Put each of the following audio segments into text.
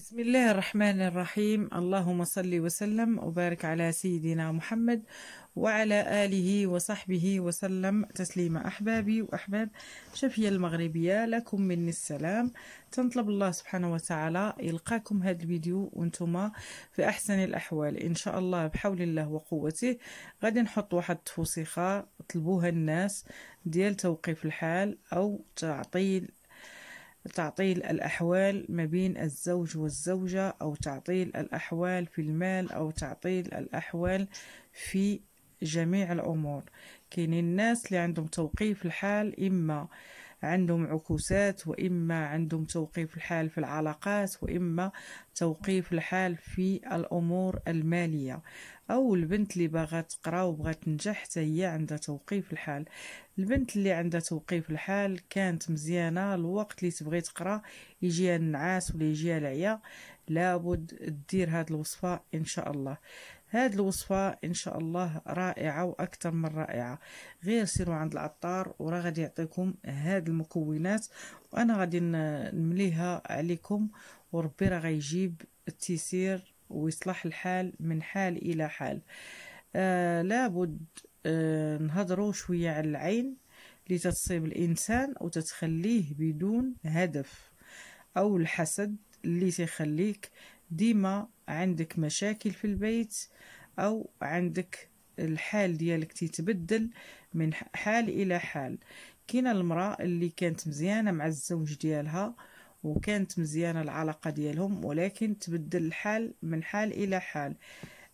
بسم الله الرحمن الرحيم اللهم صل وسلم وبارك على سيدنا محمد وعلى آله وصحبه وسلم تسليم أحبابي وأحباب شفية المغربية لكم من السلام تنطلب الله سبحانه وتعالى يلقاكم هذا الفيديو وانتم في أحسن الأحوال إن شاء الله بحول الله وقوته غادي نحط واحد التفوسيخة طلبوها الناس ديال توقيف الحال أو تعطيل تعطيل الأحوال ما بين الزوج والزوجة أو تعطيل الأحوال في المال أو تعطيل الأحوال في جميع الأمور كاينين الناس اللي عندهم توقيف الحال إما آه عندهم عكوسات وإما عندهم توقيف الحال في العلاقات وإما توقيف الحال في الأمور المالية أو البنت اللي باغا تقرا وبغا تنجح حتى هي عندها توقيف الحال البنت اللي عندها توقيف الحال كانت مزيانة الوقت اللي تبغي تقرا يجيها النعاس ولا يجيها العيا لابد دير هاد الوصفة إن شاء الله هذه الوصفة إن شاء الله رائعة وأكثر من رائعة غير سيروا عند العطار وراه غادي يعطيكم هذه المكونات وأنا غادي نمليها عليكم وربي راه غيجيب التيسير ويصلح الحال من حال إلى حال آه لابد آه نهضروا شوية على العين اللي تتصيب الإنسان وتتخليه بدون هدف أو الحسد اللي تيخليك ديما عندك مشاكل في البيت أو عندك الحال ديالك تتبدل من حال إلى حال كاينة المرأة اللي كانت مزيانة مع الزوج ديالها وكانت مزيانة العلاقة ديالهم ولكن تبدل الحال من حال إلى حال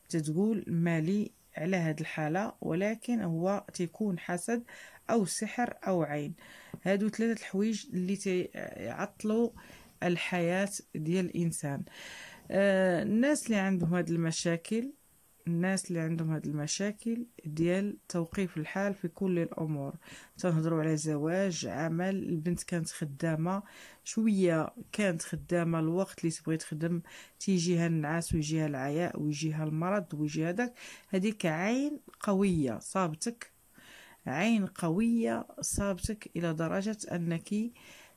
تتقول مالي على هاد الحالة ولكن هو تيكون حسد أو سحر أو عين هادو ثلاثة الحويج اللي تعطلوا الحياة ديال الإنسان آه، الناس اللي عندهم هاد المشاكل الناس اللي عندهم هاد المشاكل ديال توقيف الحال في كل الامور تنهضروا على زواج عمل البنت كانت خدامه شويه كانت خدامه الوقت اللي تبغي تخدم تيجيها النعاس ويجيها العياء ويجيها المرض ويجيها هذاك هذيك عين قويه صابتك عين قويه صابتك الى درجه انك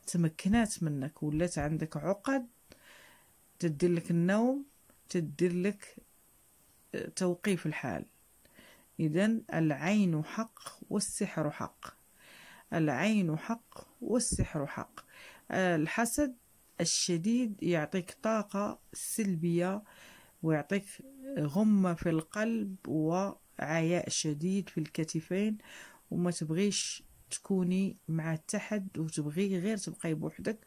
تمكنات منك ولات عندك عقد تدير لك النوم تدير لك آه، توقيف الحال إذا العين حق والسحر حق العين حق والسحر حق الحسد الشديد يعطيك طاقة سلبية ويعطيك غمة في القلب وعياء شديد في الكتفين وما تبغيش تكوني مع التحد وتبغي غير تبقاي بوحدك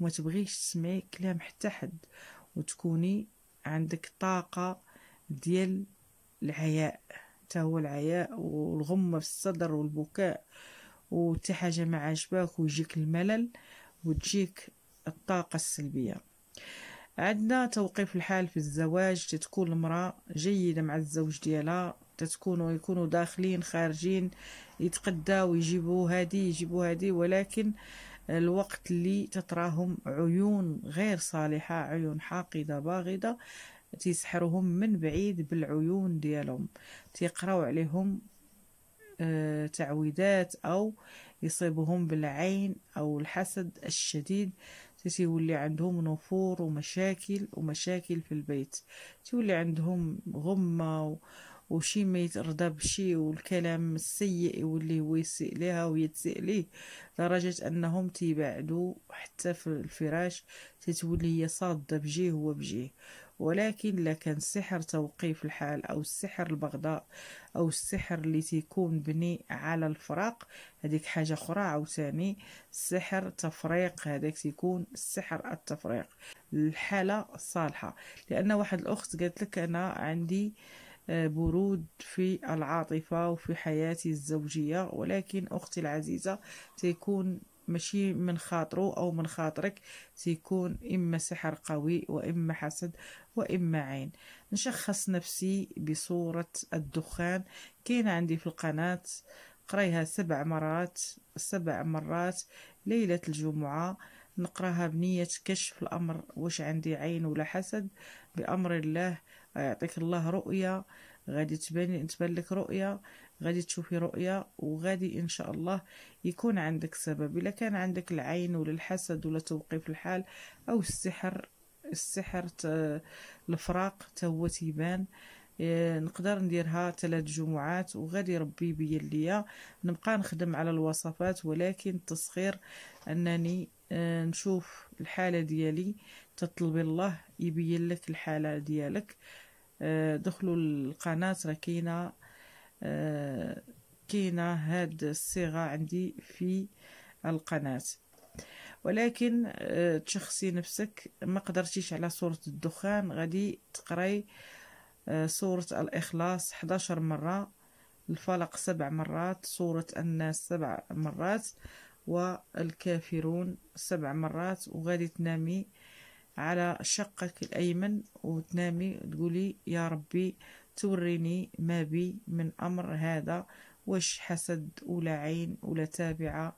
وما تبغيش تسمعي كلام حتى حد وتكوني عندك طاقة ديال العياء حتى هو العياء والغمة في الصدر والبكاء وحتى حاجة ما عاجباك ويجيك الملل وتجيك الطاقة السلبية عندنا توقيف الحال في الزواج تتكون المرأة جيدة مع الزوج ديالها تتكونوا يكونوا داخلين خارجين يتقداو ويجيبوا هادي يجيبوا هادي ولكن الوقت اللي تتراهم عيون غير صالحة عيون حاقدة باغضة تسحرهم من بعيد بالعيون ديالهم تيقراو عليهم آه، تعويدات أو يصيبهم بالعين أو الحسد الشديد تيولي عندهم نفور ومشاكل ومشاكل في البيت تيولي عندهم غمة وشي ما يترضى بشي والكلام السيء واللي هو يسيء لها ويتسيء ليه لدرجة أنهم تيبعدوا حتى في الفراش تتولي هي صادة بجيه هو بجيه ولكن لكن سحر توقيف الحال أو السحر البغضاء أو السحر اللي تيكون بني على الفراق هذيك حاجة أخرى عاوتاني السحر تفريق هذاك تيكون السحر التفريق الحالة الصالحة لأن واحد الأخت قالت لك أنا عندي آه برود في العاطفة وفي حياتي الزوجية ولكن أختي العزيزة تيكون ماشي من خاطره أو من خاطرك تيكون إما سحر قوي وإما حسد وإما عين نشخص نفسي بصورة الدخان كان عندي في القناة قريها سبع مرات سبع مرات ليلة الجمعة نقراها بنية كشف الأمر واش عندي عين ولا حسد بأمر الله يعطيك الله رؤية غادي تبان تبان لك رؤية غادي تشوفي رؤية وغادي إن شاء الله يكون عندك سبب إلا كان عندك العين ولا الحسد ولا توقيف الحال أو السحر السحر الفراق تا هو تيبان آه، نقدر نديرها ثلاث جمعات وغادي ربي يبين ليا نبقى نخدم على الوصفات ولكن التسخير انني آه، نشوف الحاله ديالي تطلبي الله يبين لك الحاله ديالك آه، دخلوا القناة ركينا آه، كاينة هاد الصيغة عندي في القناة ولكن آه، تشخصي نفسك ما قدرتيش على صورة الدخان غادي تقراي صورة الإخلاص 11 مرة الفلق سبع مرات صورة الناس سبع مرات والكافرون سبع مرات وغادي تنامي على شقك الأيمن وتنامي تقولي يا ربي توريني ما بي من أمر هذا واش حسد ولا عين ولا تابعة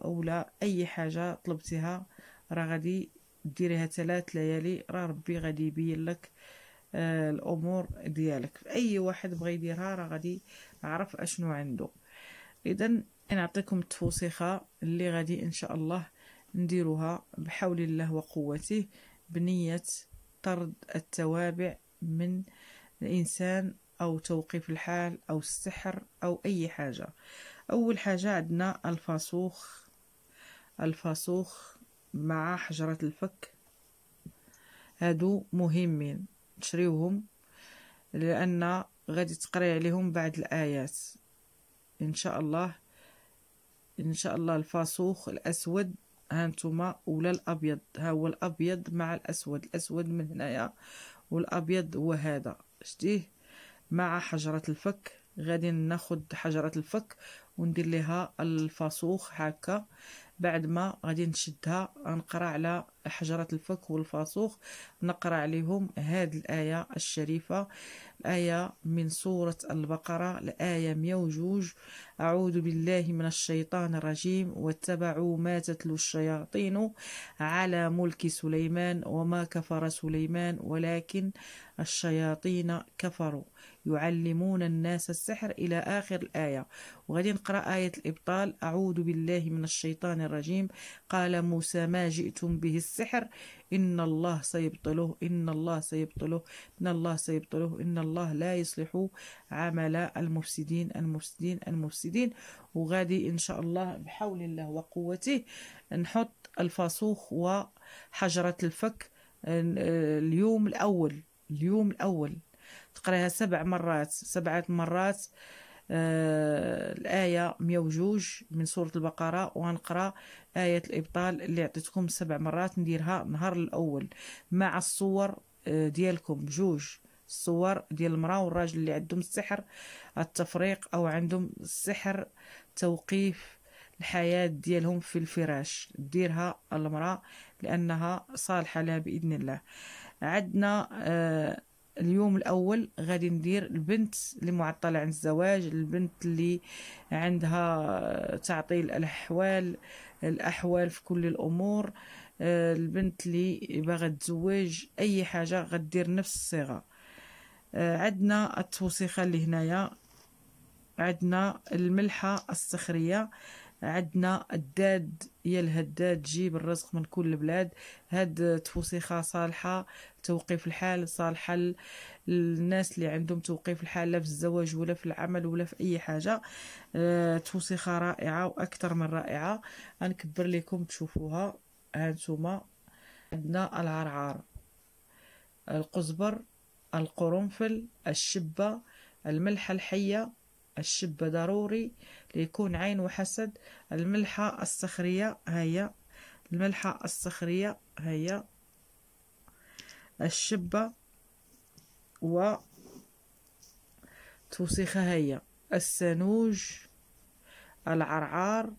ولا أي حاجة طلبتها راه غادي ديريها ثلاث ليالي راه ربي غادي يبين لك آه, الامور ديالك اي واحد بغى يديرها راه غادي عرف اشنو عنده إذن نعطيكم التفوسيخه اللي غادي ان شاء الله نديروها بحول الله وقوته بنية طرد التوابع من الإنسان أو توقيف الحال أو السحر أو أي حاجة أول حاجة عندنا الفاسوخ الفاسوخ مع حجرة الفك هادو مهمين تشريوهم لأن غادي تقري عليهم بعد الآيات إن شاء الله إن شاء الله الفاسوخ الأسود هانتوما ولا الابيض ها هو الابيض مع الاسود الاسود من هنايا والابيض هو هذا شتيه مع حجره الفك غادي ناخد حجره الفك وندير لها الفاسوخ هكا بعد ما غادي نشدها نقرا على حجرة الفك والفاسوخ نقرأ عليهم هذه الآية الشريفة الآية من سورة البقرة الآية 102 أعوذ بالله من الشيطان الرجيم واتبعوا ما تتلو الشياطين على ملك سليمان وما كفر سليمان ولكن الشياطين كفروا يعلمون الناس السحر إلى آخر الآية وغادي نقرأ آية الإبطال أعوذ بالله من الشيطان الرجيم قال موسى ما جئتم به السحر السحر إن الله سيبطله إن الله سيبطله إن الله سيبطله إن الله لا يصلح عمل المفسدين المفسدين المفسدين وغادي إن شاء الله بحول الله وقوته نحط الفاسوخ وحجرة الفك اليوم الأول اليوم الأول تقراها سبع مرات سبعة مرات آه، الآية 102 من سورة البقرة وغنقرا آية الإبطال اللي عطيتكم سبع مرات نديرها نهار الأول مع الصور آه، ديالكم جوج الصور ديال المرأة والراجل اللي عندهم السحر التفريق أو عندهم السحر توقيف الحياة ديالهم في الفراش ديرها المرأة لأنها صالحة لها بإذن الله عندنا آه اليوم الاول غادي ندير البنت اللي معطله عن الزواج البنت اللي عندها تعطيل الاحوال الاحوال في كل الامور آه، البنت اللي باغا تزوج اي حاجه غدير نفس الصيغه آه، عندنا التوسيخه اللي هنايا عندنا الملحه الصخريه عندنا الداد يا الهداد جيب الرزق من كل بلاد هاد توسيخة صالحة توقيف الحال صالحة للناس اللي عندهم توقيف الحال لا في الزواج ولا في العمل ولا في أي حاجة آه، توسيخة رائعة وأكثر من رائعة غنكبر لكم تشوفوها هانتوما عندنا العرعار القزبر القرنفل الشبة الملحة الحية الشبة ضروري ليكون عين وحسد الملحة الصخرية هيا الملحة الصخرية هيا الشبة و توسيخة هيا السنوج العرعار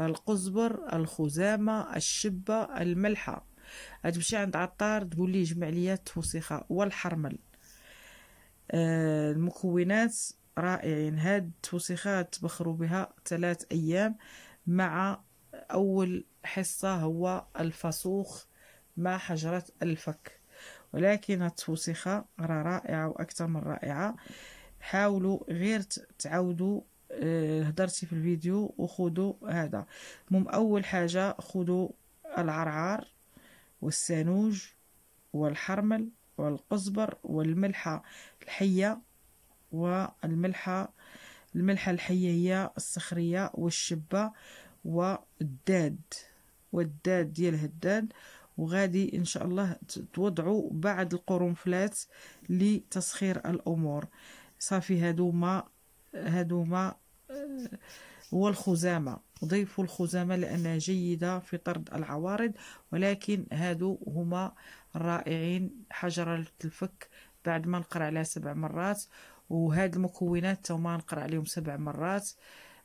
القزبر الخزامة الشبة الملحة تمشي عند عطار تقول لي جمع لي التوسيخة والحرمل آه، المكونات رائع هاد التوسيخات بخروا بها ثلاث أيام مع أول حصة هو الفسوخ مع حجرة الفك ولكن التوسيخة راه رائعة وأكثر من رائعة حاولوا غير تعودوا آه، هدرتي في الفيديو وخذوا هذا المهم أول حاجة خذوا العرعار والسانوج والحرمل والقزبر والملحة الحية والملحة الملحة الحية هي الصخرية والشبة والداد والداد ديال هداد وغادي ان شاء الله توضعوا بعض القرنفلات لتسخير الامور صافي هادوما هادوما هادو آه، هو الخزامة ضيفوا الخزامة لأنها جيدة في طرد العوارض ولكن هادو هما رائعين حجرة الفك بعد ما نقرأ على سبع مرات وهاد المكونات هما نقرا عليهم سبع مرات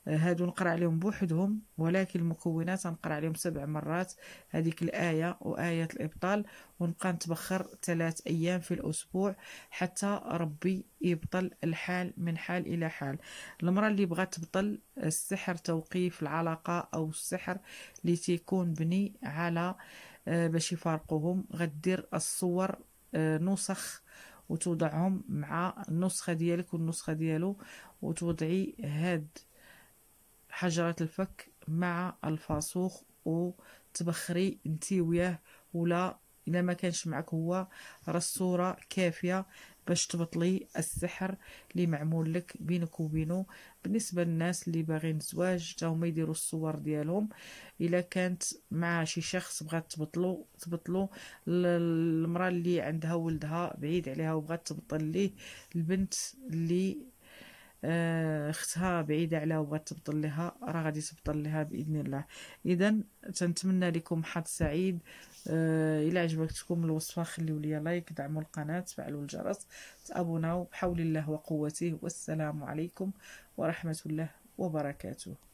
آه، هادو نقرا عليهم بوحدهم ولكن المكونات نقرا عليهم سبع مرات هذيك الايه وايه الابطال ونبقى نتبخر ثلاث ايام في الاسبوع حتى ربي يبطل الحال من حال الى حال المراه اللي بغات تبطل السحر توقيف العلاقه او السحر اللي تيكون بني على آه، باش يفارقوهم غدير الصور آه، نسخ وتوضعهم مع النسخه ديالك والنسخه ديالو وتوضعي هاد حجره الفك مع الفاسوخ وتبخري انت وياه ولا الا ما كانش معك هو راه الصوره كافيه باش تبطلي السحر اللي معمول لك بينك وبينه بالنسبه للناس اللي باغيين زواج حتى هما يديروا الصور ديالهم الا كانت مع شي شخص بغات تبطلو تبطلو المراه اللي عندها ولدها بعيد عليها وبغات تبطل ليه البنت اللي آه، اختها بعيده عليها وبغات تبطل لها راه غادي تبطل لها باذن الله اذا تنتمنى لكم حظ سعيد آه، الى عجبتكم الوصفه خليو لي لايك دعموا القناه فعلوا الجرس تابوناو بحول الله وقوته والسلام عليكم ورحمه الله وبركاته